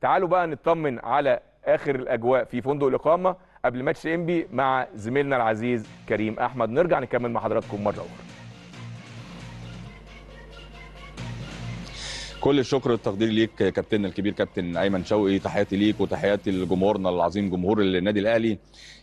تعالوا بقى نطمن على اخر الاجواء في فندق الاقامه قبل ماتش انبي مع زميلنا العزيز كريم احمد نرجع نكمل مع حضراتكم مره اخرى كل الشكر والتقدير ليك كابتننا الكبير كابتن ايمن شوقي تحياتي ليك وتحياتي لجمهورنا العظيم جمهور النادي الاهلي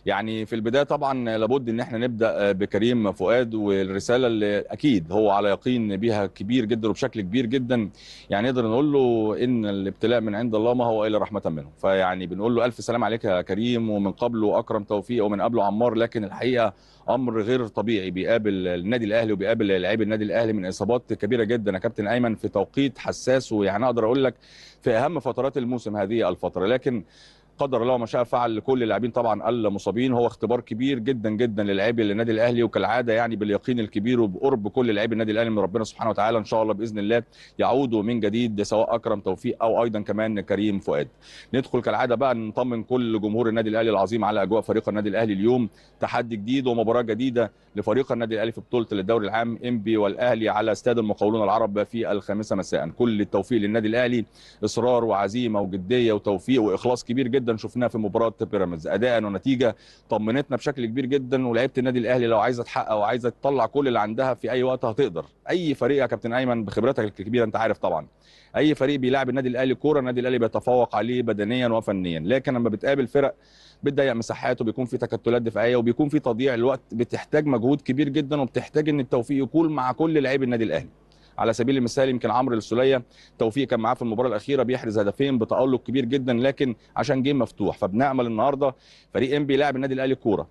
يعني في البدايه طبعا لابد ان احنا نبدا بكريم فؤاد والرساله اللي اكيد هو على يقين بها كبير جدا وبشكل كبير جدا يعني نقدر نقول له ان الابتلاء من عند الله ما هو الا رحمه منه فيعني بنقول له الف سلام عليك يا كريم ومن قبله اكرم توفيق ومن قبله عمار لكن الحقيقه امر غير طبيعي بيقابل النادي الاهلي وبيقابل لعيب النادي الاهلي من اصابات كبيره جدا يا كابتن ايمن في توقيت حساس حساس ويعني اقدر اقول لك في اهم فترات الموسم هذه الفتره لكن قدر الله ما شاء فعل لكل اللاعبين طبعا المصابين هو اختبار كبير جدا جدا للاعبي للنادي الاهلي وكالعاده يعني باليقين الكبير وبقرب كل لاعبي النادي الاهلي من ربنا سبحانه وتعالى ان شاء الله باذن الله يعودوا من جديد سواء اكرم توفيق او ايضا كمان كريم فؤاد ندخل كالعاده بقى نطمن كل جمهور النادي الاهلي العظيم على اجواء فريق النادي الاهلي اليوم تحدي جديد ومباراه جديده لفريق النادي الاهلي في بطوله الدوري العام انبي والاهلي على استاد المقاولون العرب في الخامسه مساء كل التوفيق للنادي الاهلي اصرار وعزيمه وجديه وتوفيق واخلاص كبير جدا جدا شفناه في مباراه بيراميدز اداء ونتيجه طمنتنا بشكل كبير جدا ولعيبه النادي الاهلي لو عايزه تحقق وعايزه تطلع كل اللي عندها في اي وقت هتقدر اي فريق يا كابتن ايمن بخبرتك الكبيره انت عارف طبعا اي فريق بيلاعب النادي الاهلي كوره النادي الاهلي بيتفوق عليه بدنيا وفنيا لكن لما بتقابل فرق بتضيق مساحات وبيكون في تكتلات دفاعيه وبيكون في تضييع الوقت بتحتاج مجهود كبير جدا وبتحتاج ان التوفيق يكون مع كل لعيب النادي الاهلي على سبيل المثال يمكن عمرو السوليه توفيق كان معاه في المباراه الاخيره بيحرز هدفين بتالق كبير جدا لكن عشان جيم مفتوح فبنامل النهارده فريق انبي لاعب النادي الاهلي كوره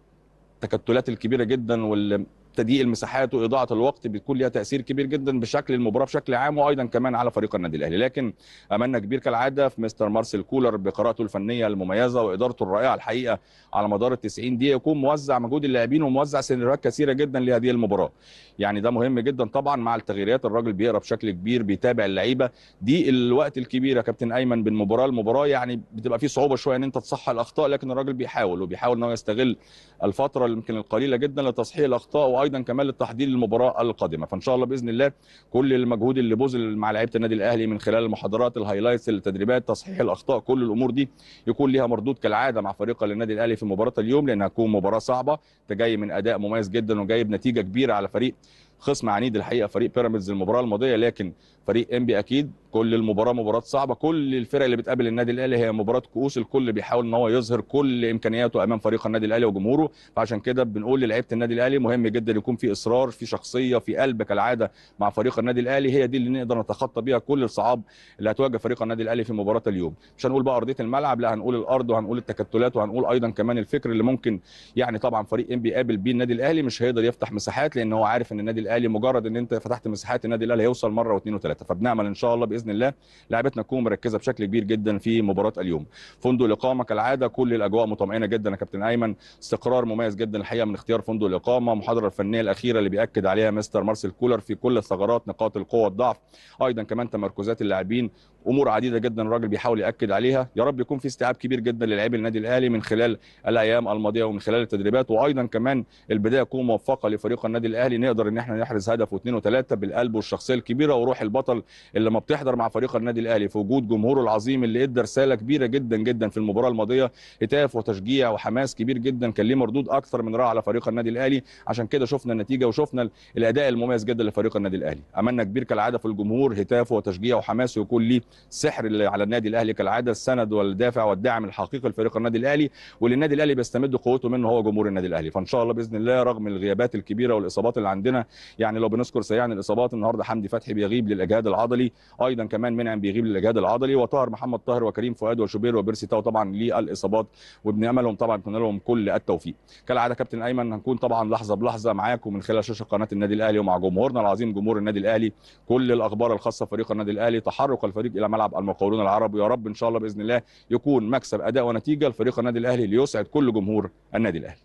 التكتلات الكبيره جدا وال تضييق المساحات واضاعه الوقت بتكون ليها تاثير كبير جدا بشكل المباراه بشكل عام وايضا كمان على فريق النادي الاهلي لكن املنا كبير كالعاده في مستر مارسيل كولر بقراءته الفنيه المميزه وادارته الرائعه الحقيقه على مدار ال 90 دقيقه يكون موزع مجهود اللاعبين وموزع سيناريوهات كثيره جدا لهذه المباراه يعني ده مهم جدا طبعا مع التغييرات الراجل بيقرا بشكل كبير بيتابع اللعيبه دي الوقت الكبير يا كابتن ايمن بين مباراه لمباراه يعني بتبقى في صعوبه شويه ان انت تصحح الاخطاء لكن الراجل بيحاول وبيحاول ان هو يستغل الفتره يمكن القليله جدا لتصحيح الاخطاء ايضا كمان للتحضير للمباراه القادمه فان شاء الله باذن الله كل المجهود اللي بذل مع لعيبه النادي الاهلي من خلال المحاضرات الهايلايتس التدريبات تصحيح الاخطاء كل الامور دي يكون ليها مردود كالعاده مع فريق النادي الاهلي في مباراه اليوم لانها هتكون مباراه صعبه انت جاي من اداء مميز جدا وجايب نتيجه كبيره على فريق خصم عنيد الحقيقه فريق بيراميدز المباراه الماضيه لكن فريق انبي اكيد كل المباراه مباراه صعبه كل الفرق اللي بتقابل النادي الاهلي هي مباراه كؤوس الكل بيحاول ان هو يظهر كل امكانياته امام فريق النادي الاهلي وجمهوره فعشان كده بنقول للعيبه النادي الاهلي مهم جدا يكون في اصرار في شخصيه في قلب كالعاده مع فريق النادي الاهلي هي دي اللي نقدر نتخطى بيها كل الصعاب اللي هتواجه فريق النادي الاهلي في مباراه اليوم مش هنقول بقى ارضيه الملعب لا هنقول الارض وهنقول التكتلات وهنقول ايضا كمان الفكر اللي ممكن يعني طبعا فريق انبي قابل بيه النادي الاهلي مش هيقدر يفتح مساحات لان هو عارف ان النادي الاهلي الاهلي مجرد ان انت فتحت مساحات النادي الاهلي هيوصل مره واثنين وثلاثه فبنعمل ان شاء الله باذن الله لعيبتنا تكون مركزه بشكل كبير جدا في مباراه اليوم فندق الاقامه كالعاده كل الاجواء مطمئنه جدا يا كابتن ايمن استقرار مميز جدا الحقيقه من اختيار فندق الاقامه المحاضره الفنيه الاخيره اللي بياكد عليها مستر مارسيل كولر في كل الثغرات نقاط القوه الضعف ايضا كمان تمركزات اللاعبين امور عديده جدا الراجل بيحاول ياكد عليها يا رب يكون في استيعاب كبير جدا للاعيبي النادي الاهلي من خلال الايام الماضيه ومن خلال التدريبات وايضا كمان البدايه تكون موفقه لفريق النادي الاهلي نقدر ان احنا احنا نحرز هدف واثنين وثلاثه بالقلب والشخصيه الكبيره وروح البطل اللي ما بتحضر مع فريق النادي الاهلي في وجود جمهوره العظيم اللي ادى رساله كبيره جدا جدا في المباراه الماضيه هتاف وتشجيع وحماس كبير جدا كان ليه مردود اكثر من رائع على فريق النادي الاهلي عشان كده شفنا النتيجه وشفنا الاداء المميز جدا لفريق النادي الاهلي املنا كبير كالعاده في الجمهور هتاف وتشجيع وحماس ويكون ليه سحر على النادي الاهلي كالعاده السند والدافع والداعم الحقيقي لفريق النادي الاهلي واللي النادي الاهلي بيستمد قوته منه هو جمهور النادي الاهلي فان شاء الله باذن الله رغم الغيابات الكبيره والاصابات اللي عندنا يعني لو بنذكر سريعا الاصابات النهارده حمدي فتحي بيغيب للاجهاد العضلي ايضا كمان منعم بيغيب للاجهاد العضلي وطاهر محمد طاهر وكريم فؤاد وشوبير وبيرسي تاو طبعا للاصابات وبناملهم طبعا نتمنى لهم كل التوفيق كالعاده كابتن ايمن هنكون طبعا لحظه بلحظه معاكم من خلال شاشه قناه النادي الاهلي ومع جمهورنا العظيم جمهور النادي الاهلي كل الاخبار الخاصه بفريق النادي الاهلي تحرك الفريق الى ملعب المقاولون العرب ويا رب ان شاء الله باذن الله يكون مكسب اداء ونتيجه لفريق النادي الاهلي ليسعد كل جمهور النادي الاهلي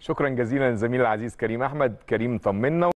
شكرا جزيلا للزميل العزيز كريم احمد كريم طمنا